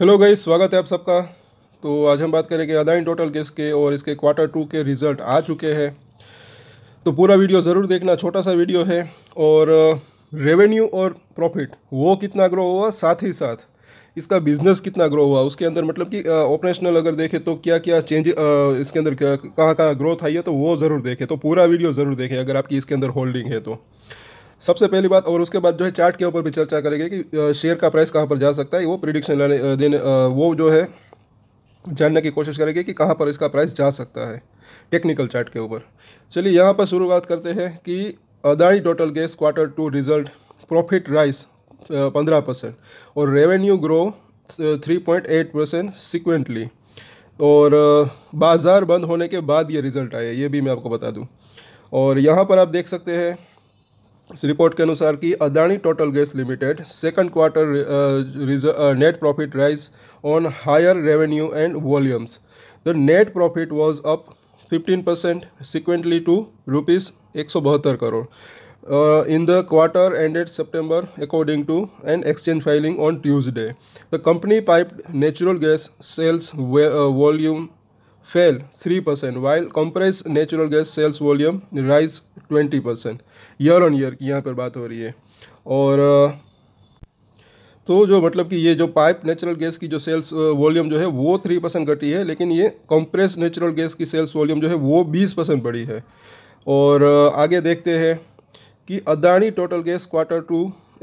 hello गई स्वागत है आप सबका तो आज हम बात करेंगे अदाइन टोटल केस के और इसके क्वार्टर टू के रिज़ल्ट आ चुके हैं तो पूरा वीडियो ज़रूर देखना छोटा सा वीडियो है और रेवेन्यू uh, और प्रॉफिट वो कितना ग्रो हुआ साथ ही साथ इसका बिजनेस कितना ग्रो हुआ उसके अंदर मतलब कि ऑपरेशनल uh, अगर देखें तो क्या क्या चेंज इसके अंदर कहाँ कहाँ ग्रोथ आई है तो वो ज़रूर देखें तो पूरा वीडियो ज़रूर देखें अगर आपकी इसके अंदर होल्डिंग है तो सबसे पहली बात और उसके बाद जो है चार्ट के ऊपर भी चर्चा करेंगे कि शेयर का प्राइस कहाँ पर जा सकता है वो प्रिडिक्शन लेने देने वो जो है जानने की कोशिश करेंगे कि कहाँ पर इसका प्राइस जा सकता है टेक्निकल चार्ट के ऊपर चलिए यहाँ पर शुरुआत करते हैं कि Adani total gas quarter two result profit rise पंद्रह परसेंट और revenue grow three point eight percent sequentially और बाज़ार बंद होने के बाद ये रिज़ल्ट आया ये भी मैं आपको बता दूँ और यहाँ पर आप देख सकते हैं इस रिपोर्ट के अनुसार कि Adani total gas limited second quarter net profit rise on higher revenue and volumes the net profit was up 15% percent sequentially to rupees एक crore in the quarter ended September according to an exchange filing on Tuesday the company pipe natural gas sales volume fell three percent while compress natural gas sales volume rise twenty percent year on year की यहाँ पर बात हो रही है और तो जो मतलब कि ये जो पाइप नेचुरल गैस की जो सेल्स वॉल्यूम जो है वो थ्री परसेंट घटी है लेकिन ये कंप्रेस नेचुरल गैस की सेल्स वॉल्यूम जो है वो बीस परसेंट बढ़ी है और आगे देखते हैं कि Adani total gas quarter two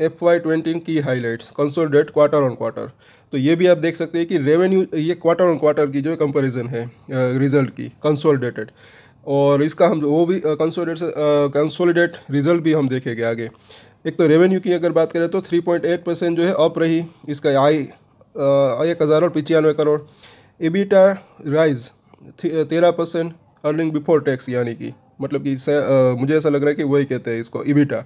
F Y twenty की highlights consolidate quarter on quarter तो ये भी आप देख सकते हैं कि रेवेन्यू ये क्वार्टर ऑन क्वार्टर की जो कंपैरिजन है रिजल्ट की कंसोलिडेटेड और इसका हम वो भी कंसोलिडेट कंसोलिडेट रिजल्ट भी हम देखेंगे आगे एक तो रेवेन्यू की अगर बात करें तो 3.8 परसेंट जो है अप रही इसका आई एक हज़ार और पचानवे करोड़ एबिटा राइज तेरह परसेंट अर्निंग बिफोर टैक्स यानी कि मतलब कि आ, मुझे ऐसा लग रहा है कि वही कहते हैं इसको इबिटा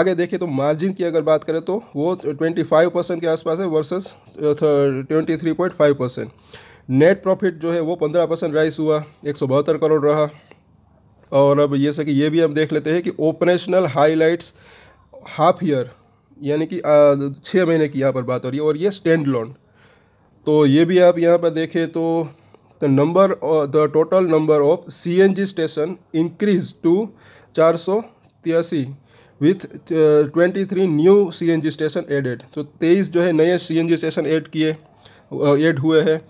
आगे देखें तो मार्जिन की अगर बात करें तो वो 25 परसेंट के आसपास है वर्सेस 23.5 परसेंट नेट प्रॉफिट जो है वो 15 परसेंट राइस हुआ एक करोड़ रहा और अब ये सके ये भी हम देख लेते हैं कि ऑपरेशनल हाईलाइट्स हाफ ईयर यानी कि छः महीने की यहाँ पर बात हो रही है और ये स्टैंड लोन तो ये भी आप यहाँ पर देखें तो the number the total number of C N G station increase to चार सौ तिरासी with twenty three new C N G station added तो तेईस जो है नए C N G station add किए ऐड uh, हुए हैं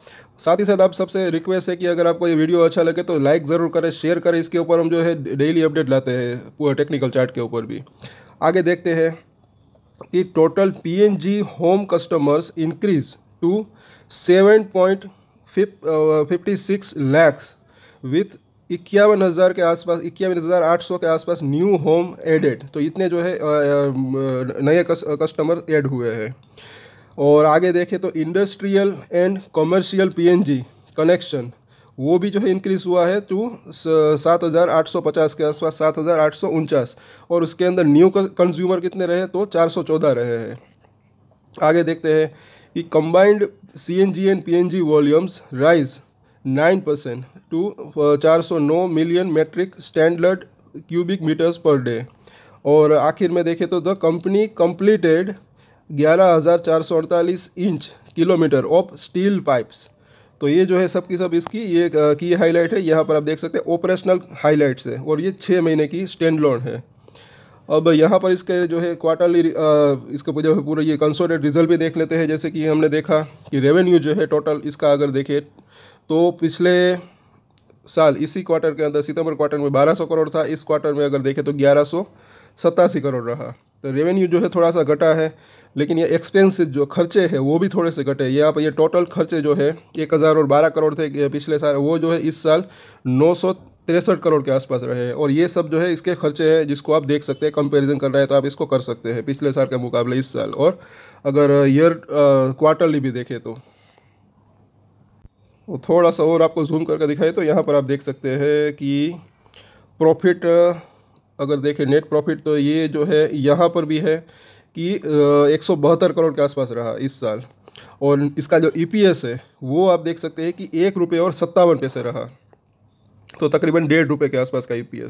साथ ही साथ आप सबसे रिक्वेस्ट है कि अगर आपको ये वीडियो अच्छा लगे तो लाइक ज़रूर करें शेयर करें इसके ऊपर हम जो है डेली अपडेट लाते हैं पूरा टेक्निकल चार्ट के ऊपर भी आगे देखते हैं कि total PNG home customers increase to seven point fifty six lakhs with इक्यावन हज़ार के आसपास इक्यावन हज़ार आठ सौ के आसपास न्यू होम एडेड तो इतने जो है uh, uh, नए कस, कस्टमर ऐड हुए हैं और आगे देखें तो industrial and commercial PNG connection वो भी जो है इंक्रीज़ हुआ है टू सात हज़ार आठ सौ पचास के आसपास सात हज़ार आठ सौ उनचास और उसके अंदर न्यू कंज्यूमर कितने रहे तो चार सौ चौदह रहे हैं आगे देखते हैं कि combined C N G and P N G volumes rise nine percent to चार सौ नौ million metric standard cubic metres per day और आखिर में देखें तो द कंपनी कंप्लीटेड ग्यारह हज़ार चार सौ अड़तालीस inch kilometre of steel pipes तो ये जो है सब की सब इसकी ये की हाईलाइट है यहाँ पर आप देख सकते हैं ऑपरेशनल हाईलाइट्स है और ये छः महीने की स्टैंड लोन है अब यहाँ पर इसके जो है क्वार्टरली इसका जो है पूरा ये कंसोडेड रिजल्ट भी देख लेते हैं जैसे कि हमने देखा कि रेवेन्यू जो है टोटल इसका अगर देखे तो पिछले साल इसी क्वार्टर के अंदर सितंबर क्वार्टर में 1200 करोड़ था इस क्वार्टर में अगर देखें तो ग्यारह करोड़ रहा तो रेवेन्यू जो है थोड़ा सा घटा है लेकिन ये एक्सपेंसेस जो खर्चे हैं वो भी थोड़े से घटे यहाँ पर ये टोटल खर्चे जो है एक हज़ार और बारह करोड़ थे पिछले साल वो जो है इस साल नौ सौ तिरसठ करोड़ के आसपास रहे हैं और ये सब जो है इसके खर्चे हैं जिसको आप देख सकते हैं कंपेरिजन कर रहे हैं तो आप इसको कर सकते हैं पिछले साल के मुकाबले इस साल और अगर ईयर क्वार्टरली भी देखें तो थोड़ा सा और आपको जूम करके दिखाए तो यहाँ पर आप देख सकते हैं कि प्रॉफिट अगर देखें नेट प्रॉफिट तो ये जो है यहाँ पर भी है कि एक करोड़ के आसपास रहा इस साल और इसका जो ई e है वो आप देख सकते हैं कि एक रुपये और सत्तावन पैसे रहा तो तकरीबन डेढ़ रुपये के आसपास का ई e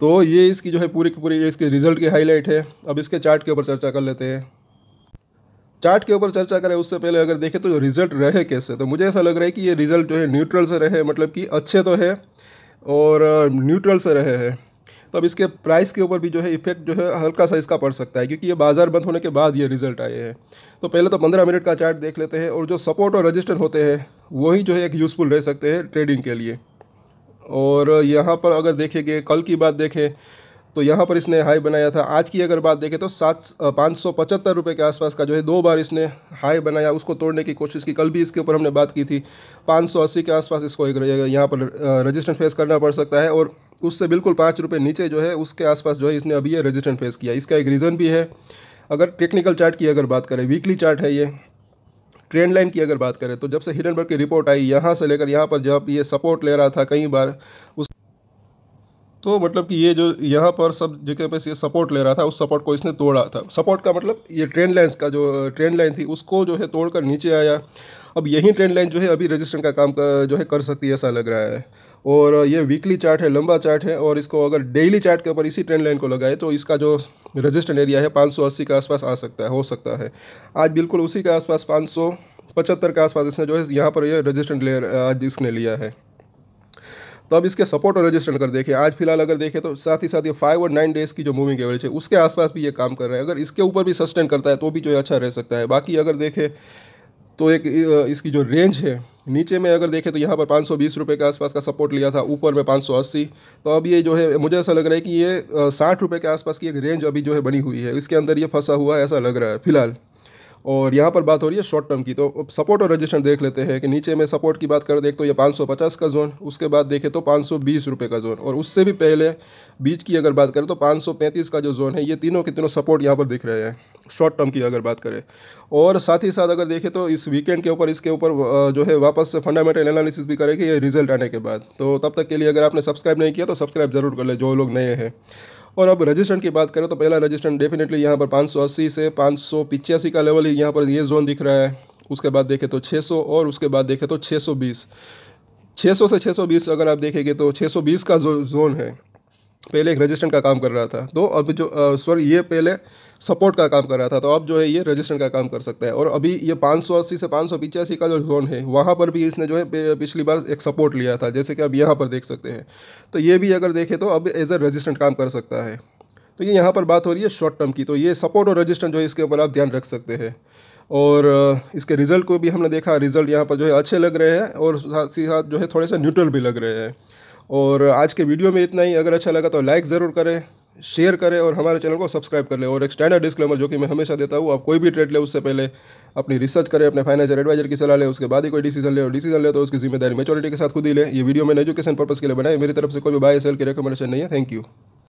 तो ये इसकी जो है पूरी की पूरी इसके रिजल्ट की हाईलाइट है अब इसके चार्ट के ऊपर चर्चा कर लेते हैं चार्ट के ऊपर चर्चा करें उससे पहले अगर देखें तो रिजल्ट रहे कैसे तो मुझे ऐसा लग रहा है कि ये रिजल्ट जो है न्यूट्रल से रहे मतलब कि अच्छे तो है और न्यूट्रल से रहे हैं तो अब इसके प्राइस के ऊपर भी जो है इफेक्ट जो है हल्का सा इसका पड़ सकता है क्योंकि ये बाज़ार बंद होने के बाद ये रिजल्ट आए हैं तो पहले तो पंद्रह मिनट का चार्ट देख लेते हैं और जो सपोर्ट और रजिस्टर होते हैं वही जो है एक यूज़फुल रह सकते हैं ट्रेडिंग के लिए और यहाँ पर अगर देखेंगे कल की बात देखें तो यहाँ पर इसने हाई बनाया था आज की अगर बात देखें तो सात पाँच सौ पचहत्तर रुपये के आसपास का जो है दो बार इसने हाई बनाया उसको तोड़ने की कोशिश की कल भी इसके ऊपर हमने बात की थी पाँच सौ अस्सी के आसपास इसको एक यहाँ पर रजिस्टेंस फेस करना पड़ सकता है और उससे बिल्कुल पाँच रुपये नीचे जो है उसके आसपास जो है इसने अभी ये रेजिस्टेंट फेस किया इसका एक रीज़न भी है अगर टेक्निकल चार्ट की अगर बात करें वीकली चार्ट है ये ट्रेंड लाइन की अगर बात करें तो जब से हिडनबर्ग की रिपोर्ट आई यहाँ से लेकर यहाँ पर जब ये सपोर्ट ले रहा था कई बार उस तो मतलब कि ये जो यहाँ पर सब जगह पर ये सपोर्ट ले रहा था उस सपोर्ट को इसने तोड़ा था सपोर्ट का मतलब ये ट्रेंड लाइन का जो ट्रेंड लाइन थी उसको जो है तोड़कर नीचे आया अब यही ट्रेंड लाइन जो है अभी रजिस्टर का काम का जो है कर सकती है ऐसा लग रहा है और ये वीकली चार्ट है लंबा चार्ट है और इसको अगर डेली चार्ट के ऊपर इसी ट्रेंड लाइन को लगाए तो इसका जो रजिस्टर्ड एरिया है पाँच के आसपास आ सकता है हो सकता है आज बिल्कुल उसी के आसपास पाँच के आसपास इसने जो है यहाँ पर यह रजिस्टेंट लेयर आज इसने लिया है तो अब इसके सपोर्ट और रजिस्टेंट कर देखिए आज फिलहाल अगर देखें तो साथ ही साथ ये फाइव और नाइन डेज़ की जो मूविंग एवरेज है उसके आसपास भी ये काम कर रहे हैं अगर इसके ऊपर भी सस्टेन करता है तो भी जो है अच्छा रह सकता है बाकी अगर देखें तो एक इसकी जो रेंज है नीचे में अगर देखें तो यहाँ पर पाँच सौ बीस रुपये के आसपास का सपोर्ट लिया था ऊपर में पाँच सौ अस्सी तो अब ये जो है मुझे ऐसा लग रहा है कि ये साठ रुपये के आसपास की एक रेंज अभी जो है बनी हुई है इसके अंदर ये फंसा हुआ है ऐसा लग रहा है फिलहाल और यहाँ पर बात हो रही है शॉर्ट टर्म की तो सपोर्ट और रजिस्टर देख लेते हैं कि नीचे में सपोर्ट की बात कर देख तो ये 550 का जोन उसके बाद देखें तो पाँच रुपए का जोन और उससे भी पहले बीच की अगर बात करें तो 535 का जो जोन है ये तीनों के तीनों सपोर्ट यहाँ पर दिख रहे हैं शॉर्ट टर्म की अगर बात करें और साथ ही साथ अगर देखें तो इस वीकेंड के ऊपर इसके ऊपर जो है वापस से फंडामेंटल एनालिसिस भी करेंगे ये रिजल्ट आने के बाद तो तब तक के लिए अगर आपने सब्सक्राइब नहीं किया तो सब्सक्राइब जरूर कर ले जो लोग नए हैं और अब रजिस्ट्रेंट की बात करें तो पहला रजिस्ट्रेंट डेफिनेटली यहाँ पर पाँच से पाँच का लेवल ही यहाँ पर ये जोन दिख रहा है उसके बाद देखें तो 600 और उसके बाद देखें तो 620 600 से 620 अगर आप देखेंगे तो 620 का जो जोन है पहले एक रजिस्टेंट का काम कर रहा था तो अब जो सॉरी ये पहले सपोर्ट का काम कर रहा था तो अब जो है ये रजिस्टेंट का काम कर सकता है और अभी ये पाँच सौ अस्सी से पाँच सौ पिचासी का जो जोन है वहाँ पर भी इसने जो है पिछली बार एक सपोर्ट लिया था जैसे कि आप यहाँ पर देख सकते हैं तो ये भी अगर देखें तो अब एज अ रजिस्टेंट काम कर सकता है तो ये यहाँ पर बात हो रही है शॉर्ट टर्म की तो ये सपोर्ट और रजिस्टेंट जो है इसके ऊपर आप ध्यान रख सकते हैं और इसके रिज़ल्ट को भी हमने देखा रिज़ल्ट यहाँ पर जो है अच्छे लग रहे हैं और साथ ही साथ जो है थोड़े से न्यूट्रल भी लग रहे हैं और आज के वीडियो में इतना ही अगर अच्छा लगा तो लाइक ज़रूर करें शेयर करें और हमारे चैनल को सब्सक्राइब कर लें और एक स्टैंडर्ड डिस्क्लेमर जो कि मैं हमेशा देता हूँ आप कोई भी ट्रेड ले उससे पहले अपनी रिसर्च करें अपने फाइनेंशियल एडवाइजर की सलाह ले उसके बाद ही कोई डिसीजन ले और डिसीजन ले तो उसकी जिम्मेदारी मेचोरिटी के साथ खुद ही ले ये वीडियो मैंने एजुकेशन पर्पज़ के लिए बनाए मेरी तरफ से कोई भी बाय सेल की रिकमेंडेशन नहीं है थैंक यू